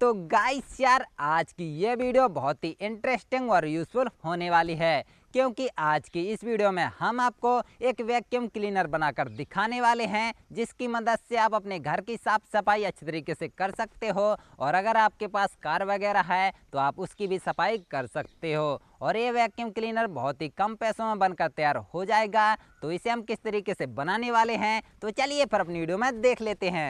तो गाइस यार आज की ये वीडियो बहुत ही इंटरेस्टिंग और यूज़फुल होने वाली है क्योंकि आज की इस वीडियो में हम आपको एक वैक्यूम क्लीनर बनाकर दिखाने वाले हैं जिसकी मदद से आप अपने घर की साफ सफाई अच्छे तरीके से कर सकते हो और अगर आपके पास कार वगैरह है तो आप उसकी भी सफाई कर सकते हो और ये वैक्यूम क्लीनर बहुत ही कम पैसों में बनकर तैयार हो जाएगा तो इसे हम किस तरीके से बनाने वाले हैं तो चलिए फिर अपनी वीडियो में देख लेते हैं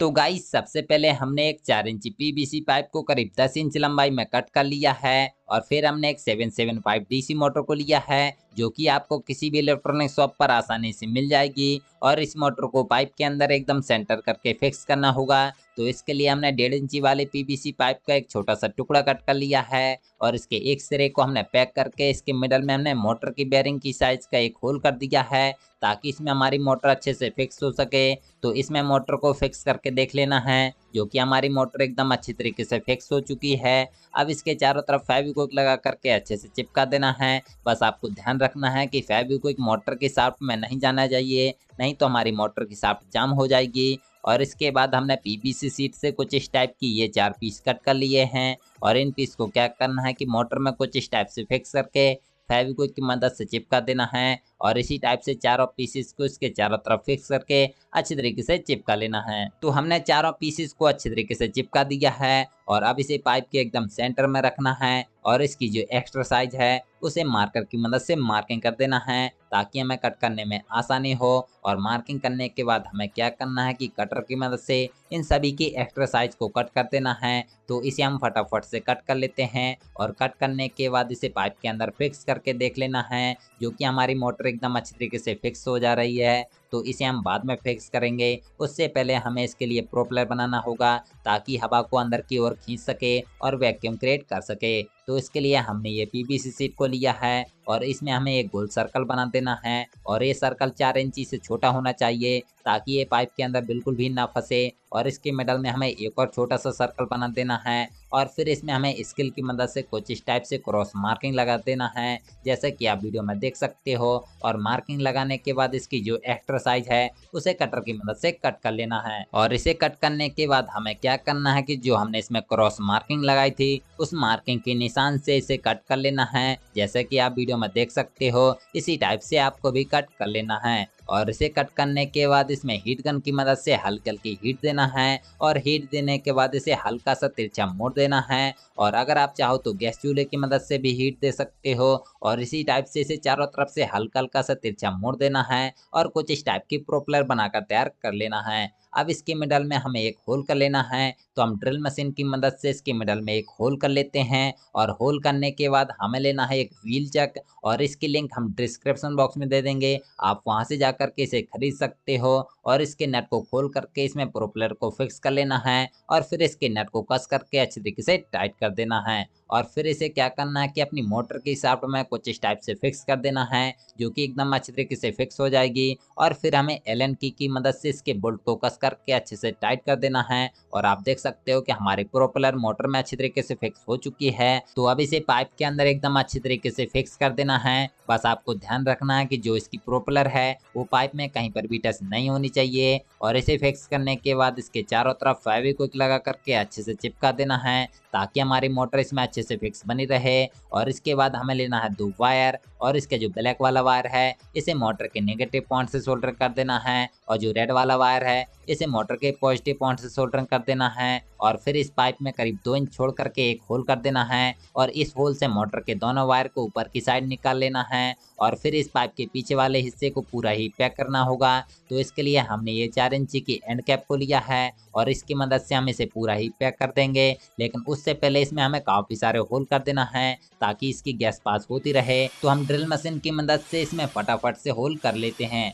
तो गाइस सबसे पहले हमने एक चार इंची पीवीसी पाइप को करीब दस इंच लंबाई में कट कर लिया है और फिर हमने एक seven seven five DC motor को लिया है जो कि आपको किसी भी इलेक्ट्रॉनिक शॉप पर आसानी से मिल जाएगी और इस मोटर को पाइप के अंदर एकदम सेंटर करके फिक्स करना होगा तो इसके लिए हमने डेढ़ इंची वाले पीवीसी पाइप का एक छोटा सा टुकड़ा कट कर लिया है और इसके एक सिरे को हमने पैक करके इसके मिडल में हमने मोटर की बेयरिंग की साइज का एक होल कर दिया है ताकि इसमें हमारी मोटर अच्छे से फिक्स हो सके तो इसमें मोटर को फिक्स करके देख लेना है जो कि हमारी मोटर एकदम अच्छी तरीके से फिक्स हो चुकी है अब इसके चारों तरफ फेविक्विक लगा करके अच्छे से चिपका देना है बस आपको ध्यान रखना है कि फेविक्विक मोटर की साफ्ट में नहीं जाना चाहिए नहीं तो हमारी मोटर की साफ्ट जाम हो जाएगी और इसके बाद हमने सी सीट से कुछ इस टाइप की ये चार पीस कट कर लिए हैं और इन पीस को क्या करना है कि मोटर में कुछ इस टाइप से फिक्स करके फेविक्विक की मदद से चिपका देना है और इसी टाइप से चारों पीसेस को इसके चारों तरफ फिक्स करके अच्छे तरीके से चिपका लेना है तो हमने चारों पीसेस को अच्छे तरीके से चिपका दिया है और अब इसे पाइप के एकदम सेंटर में रखना है और इसकी जो एक्स्ट्रा साइज है उसे मार्कर की मदद से मार्किंग कर देना है ताकि हमें कट करने में आसानी हो और मार्किंग करने के बाद हमें क्या करना है कि कटर की मदद से इन सभी की एक्स्ट्रा साइज को कट कर देना है तो इसे हम फटाफट से कट कर लेते हैं और कट करने के बाद इसे पाइप के अंदर फिक्स करके देख लेना है जो कि हमारी मोटर पर एकदम अच्छी तरीके से फिक्स हो जा रही है तो इसे हम बाद में फिक्स करेंगे उससे पहले हमें इसके लिए प्रोपलर बनाना होगा ताकि हवा को अंदर की ओर खींच सके और वैक्यूम क्रिएट कर सके तो इसके लिए हमने ये पीवीसी सीट को लिया है और इसमें हमें एक गोल सर्कल बना देना है और ये सर्कल चार इंची से छोटा होना चाहिए ताकि ये पाइप के अंदर बिल्कुल भी ना फंसे और इसके मिडल में हमें एक और छोटा सा सर्कल बना देना है और फिर इसमें हमें स्किल की मदद से कुछ इस टाइप से क्रॉस मार्किंग लगा देना है जैसे कि आप वीडियो में देख सकते हो और मार्किंग लगाने के बाद इसकी जो एक्सरसाइज है उसे कटर की मदद से कट कर लेना है और इसे कट करने के बाद हमें क्या करना है कि जो हमने इसमें क्रॉस मार्किंग लगाई थी उस मार्किंग के निशान से इसे कट कर लेना है जैसे कि आप वीडियो में देख सकते हो इसी टाइप से आपको भी कट कर लेना है और इसे कट करने के बाद इसमें हीट गन की मदद से हल्की हल्की हीट देना है और हीट देने के बाद इसे हल्का सा तिरछा मोड़ देना है और अगर आप चाहो तो गैस चूल्हे की मदद से भी हीट दे सकते हो और इसी टाइप से इसे चारों तरफ से हल्का हल्का सा तिरछा मोड़ देना है और कुछ इस टाइप की प्रोपलर बनाकर तैयार कर लेना है अब इसके मिडल में हमें एक होल कर लेना है तो हम ड्रिल मशीन की मदद से इसके मिडल में एक होल कर लेते हैं और होल करने के बाद हमें लेना है एक व्हील चक और इसकी लिंक हम डिस्क्रिप्शन बॉक्स में दे देंगे आप वहाँ से जा करके इसे खरीद सकते हो और इसके नेट को खोल करके इसमें प्रोपलर को फिक्स कर लेना है और फिर इसके नेट को कस करके अच्छे तरीके से टाइट कर देना है और फिर इसे क्या करना है कि अपनी मोटर के शाफ्ट में कुछ इस टाइप से फिक्स कर देना है जो कि एकदम अच्छे तरीके से फिक्स हो जाएगी और फिर हमें एल की की मदद से इसके बोल्ट को कस करके अच्छे से टाइट कर देना है और आप देख सकते हो कि हमारी प्रोपेलर मोटर में अच्छी तरीके से फिक्स हो चुकी है तो अब इसे पाइप के अंदर एकदम अच्छे तरीके से फिक्स कर देना है बस आपको ध्यान रखना है कि जो इसकी प्रोपेलर है वो पाइप में कहीं पर भी टच नहीं होनी चाहिए और इसे फिक्स करने के बाद इसके चारों तरफ फेविक्विक लगा करके अच्छे से चिपका देना है ताकि हमारी मोटर इसमें अच्छे से फिक्स बनी रहे और इसके बाद हमें लेना है दो वायर और इसका जो ब्लैक वाला वायर है इसे मोटर के नेगेटिव पॉइंट से सोल्डरिंग कर देना है और जो रेड वाला वायर है इसे मोटर के पॉजिटिव पॉइंट से सोल्डरिंग कर देना है और फिर इस पाइप में करीब दो इंच छोड़ करके एक होल कर देना है और इस होल से मोटर के दोनों वायर को ऊपर की साइड निकाल लेना है और फिर इस पाइप के पीछे वाले हिस्से को पूरा ही पैक करना होगा तो इसके लिए हमने ये चार इंची की एंड कैप को लिया है और इसकी मदद से हम इसे पूरा ही पैक कर देंगे लेकिन उससे पहले इसमें हमें काफ़ी सारे होल कर देना है ताकि इसकी गैस पास होती रहे तो हम ड्रिल मशीन की मदद से इसमें फटाफट से होल कर लेते हैं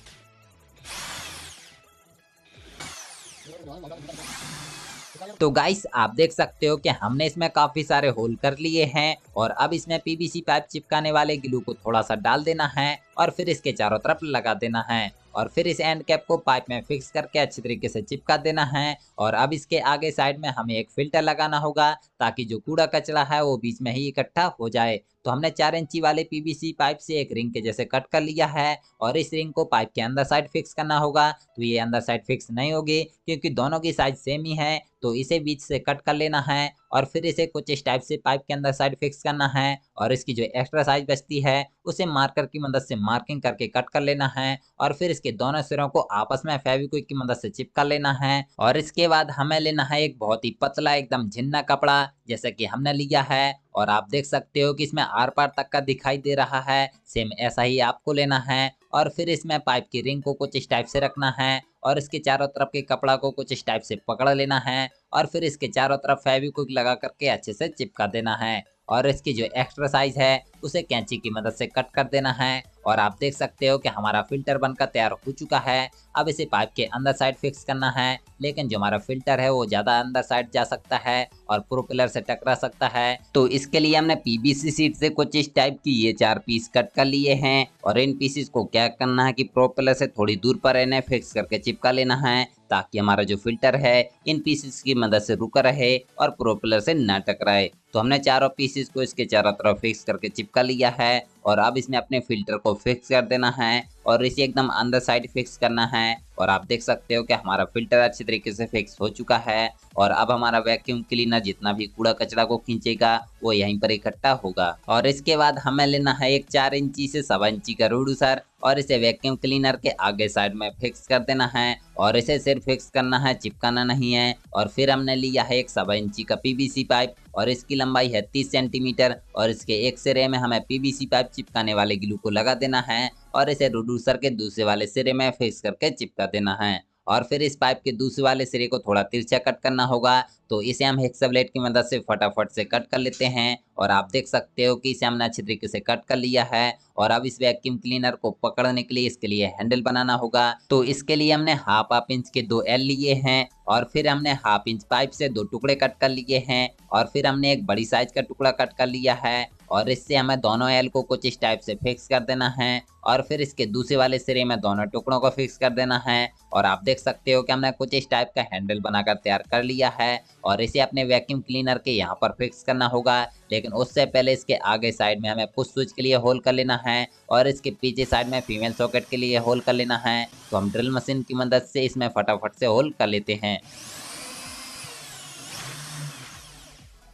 तो गाइस आप देख सकते हो कि हमने इसमें काफ़ी सारे होल कर लिए हैं और अब इसमें पीवीसी पाइप चिपकाने वाले ग्लू को थोड़ा सा डाल देना है और फिर इसके चारों तरफ लगा देना है और फिर इस एंड कैप को पाइप में फिक्स करके अच्छी तरीके से चिपका देना है और अब इसके आगे साइड में हमें एक फिल्टर लगाना होगा ताकि जो कूड़ा कचरा है वो बीच में ही इकट्ठा हो जाए तो हमने चार इंची वाले पीवीसी पाइप से एक रिंग के जैसे कट कर लिया है और इस रिंग को पाइप के अंदर साइड फिक्स करना होगा तो ये अंदर साइड फिक्स नहीं होगी क्योंकि दोनों की साइज सेम ही है तो इसे बीच से कट कर लेना है और फिर इसे कुछ इस टाइप से पाइप के अंदर साइड फिक्स करना है और इसकी जो एक्स्ट्रा साइज बचती है उसे मार्कर की मदद से मार्किंग करके कट कर लेना है और फिर इसके दोनों सिरों को आपस में फेविक्विक की मदद से चिपका लेना है और इसके बाद हमें लेना है एक बहुत ही पतला एकदम झिन्ना कपड़ा जैसा कि हमने लिया है और आप देख सकते हो कि इसमें आर पार तक का दिखाई दे रहा है सेम ऐसा ही आपको लेना है और फिर इसमें पाइप की रिंग को कुछ इस टाइप से रखना है और इसके चारों तरफ के कपड़ा को कुछ इस टाइप से पकड़ लेना है और फिर इसके चारों तरफ फेविक्विक लगा करके अच्छे से चिपका देना है और इसकी जो एक्स्ट्रा साइज है उसे कैंची की मदद से कट कर देना है और आप देख सकते हो कि हमारा फिल्टर बनकर तैयार हो चुका है अब इसे पाइप के अंदर साइड फिक्स करना है लेकिन जो हमारा फिल्टर है वो ज़्यादा अंदर साइड जा सकता है और प्रोपेलर से टकरा सकता है तो इसके लिए हमने पीबीसी सीट से कुछ इस टाइप की ये चार पीस कट कर लिए हैं और इन पीसीस को क्या करना है कि प्रोपेलर से थोड़ी दूर पर इन्हें फिक्स करके चिपका लेना है ताकि हमारा जो फिल्टर है इन पीसेस की मदद से रुका रहे और प्रोपेलर से ना टकराए तो हमने चारों पीसेस को इसके चारों तरफ फिक्स करके चिपका लिया है और अब इसमें अपने फिल्टर को फिक्स कर देना है और इसे एकदम अंदर साइड फिक्स करना है और आप देख सकते हो कि हमारा फिल्टर अच्छे तरीके से फिक्स हो चुका है और अब हमारा वैक्यूम क्लीनर जितना भी कूड़ा कचरा को खींचेगा वो यहीं पर इकट्ठा होगा और इसके बाद हमें लेना है एक चार इंची से सवा इंची का रोडूसर और इसे वैक्यूम क्लीनर के आगे साइड में फिक्स कर देना है और इसे सिर्फ फिक्स करना है चिपकाना नहीं है और फिर हमने लिया है एक सवा इंची का पीवीसी पाइप और इसकी लंबाई है 30 सेंटीमीटर और इसके एक सिरे में हमें पीवीसी पाइप चिपकाने वाले ग्लू को लगा देना है और इसे रोड्यूसर के दूसरे वाले सिरे में फेस करके चिपका देना है और फिर इस पाइप के दूसरे वाले सिरे को थोड़ा तिरछा कट करना होगा तो इसे हम हेक्सा ब्लेड की मदद से फटाफट से कट कर लेते हैं और आप देख सकते हो कि इसे हमने अच्छे तरीके से कट कर लिया है और अब इस वैक्यूम क्लीनर को पकड़ने के लिए इसके लिए हैंडल बनाना होगा तो इसके लिए हमने हाफ हाफ इंच के दो एल लिए हैं और फिर हमने हाफ इंच पाइप से दो टुकड़े कट कर लिए हैं और फिर हमने एक बड़ी साइज का टुकड़ा कट कर लिया है और इससे हमें दोनों एल को कुछ इस टाइप से फिक्स कर देना है और फिर इसके दूसरे वाले सिरे में दोनों टुकड़ों को फिक्स कर देना है और आप देख सकते हो कि हमने कुछ इस टाइप का हैंडल बनाकर तैयार कर लिया है और इसे अपने वैक्यूम क्लीनर के यहाँ पर फिक्स करना होगा लेकिन उससे पहले इसके आगे साइड में हमें पुश स्विच के लिए होल कर लेना है और इसके पीछे साइड में फीमेल सॉकेट के लिए होल कर लेना है तो हम ड्रिल मशीन की मदद से इसमें फटाफट से होल कर लेते हैं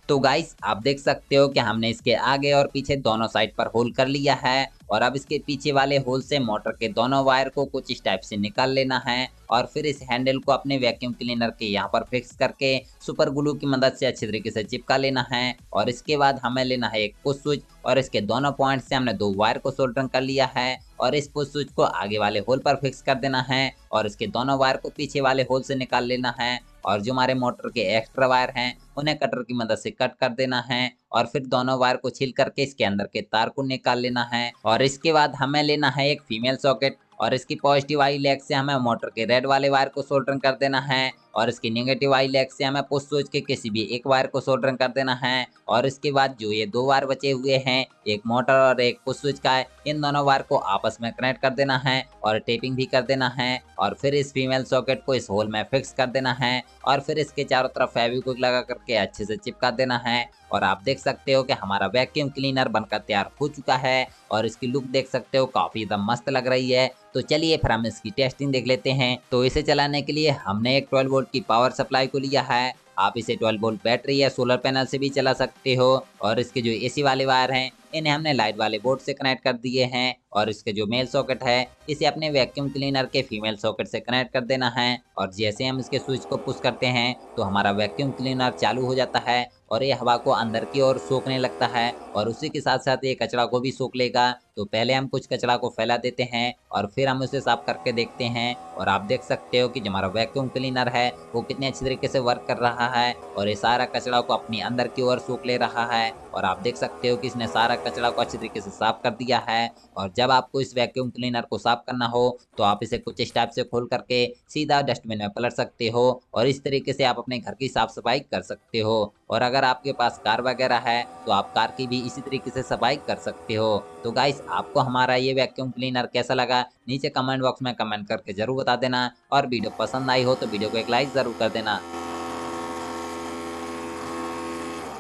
तो गाइस आप देख सकते हो कि हमने इसके आगे और पीछे दोनों साइड पर होल कर लिया है और अब इसके पीछे वाले होल से मोटर के दोनों वायर को कुछ इस टाइप से निकाल लेना है और फिर इस हैंडल को अपने वैक्यूम क्लीनर के यहाँ पर फिक्स करके सुपर ग्लू की मदद से अच्छे तरीके से चिपका लेना है और इसके बाद हमें लेना है एक पुश स्विच और इसके दोनों पॉइंट से हमने दो वायर को सोल्डरिंग कर लिया है और इस पुश स्विच को आगे वाले होल पर फिक्स कर देना है और इसके दोनों वायर को पीछे वाले होल से निकाल लेना है और जो हमारे मोटर के एक्स्ट्रा वायर हैं उन्हें कटर की मदद से कट कर देना है और फिर दोनों वायर को छील करके इसके अंदर के तार को निकाल लेना है और इसके बाद हमें लेना है एक फीमेल सॉकेट और इसकी पॉजिटिव आई लेग से हमें मोटर के रेड वाले वायर को सोल्डरिंग कर देना है और इसकी नेगेटिव आई लेग से हमें पुश सोच के किसी भी एक वायर को शोल्डर कर देना है और इसके बाद जो ये दो वायर बचे हुए हैं एक मोटर और एक पुश स्विच का है इन दोनों वायर को आपस में कनेक्ट कर देना है और टेपिंग भी कर देना है और फिर इस फीमेल सॉकेट को इस होल में फिक्स कर देना है और फिर इसके चारों तरफ फेविक्विक लगा करके अच्छे से चिपका देना है और आप देख सकते हो कि हमारा वैक्यूम क्लीनर बनकर तैयार हो चुका है और इसकी लुक देख सकते हो काफ़ी एकदम मस्त लग रही है तो चलिए फिर हम इसकी टेस्टिंग देख लेते हैं तो इसे चलाने के लिए हमने एक ट्वेल्व वोल्ट की पावर सप्लाई को लिया है आप इसे 12 वोल्ट बैटरी या सोलर पैनल से भी चला सकते हो और इसके जो एसी वाले वायर हैं इन्हें हमने लाइट वाले बोर्ड से कनेक्ट कर दिए हैं और इसके जो मेल सॉकेट है इसे अपने वैक्यूम क्लीनर के फीमेल सॉकेट से कनेक्ट कर देना है और जैसे हम इसके स्विच को पुश करते हैं तो हमारा वैक्यूम क्लीनर चालू हो जाता है और ये हवा को अंदर की ओर सोखने लगता है और उसी के साथ साथ ये कचरा को भी सोख लेगा तो पहले हम कुछ कचरा को फैला देते हैं और फिर हम उसे साफ करके देखते हैं और आप देख सकते हो कि जो हमारा वैक्यूम क्लीनर है वो कितने अच्छे तरीके से वर्क कर रहा है और ये सारा कचरा को अपनी अंदर की ओर सोख ले रहा है और आप देख सकते हो कि इसने सारा कचरा को अच्छी तरीके से साफ कर दिया है और जब आपको इस वैक्यूम क्लीनर को साफ करना हो तो आप इसे कुछ इस से खोल करके सीधा डस्टबिन में पलट सकते हो और इस तरीके से आप अपने घर की साफ सफाई कर सकते हो और अगर आपके पास कार वगैरह है तो आप कार की भी इसी तरीके से सफाई कर सकते हो तो गाइस आपको हमारा ये वैक्यूम क्लीनर कैसा लगा नीचे कमेंट बॉक्स में कमेंट करके जरूर बता देना और वीडियो पसंद आई हो तो वीडियो को एक लाइक जरूर कर देना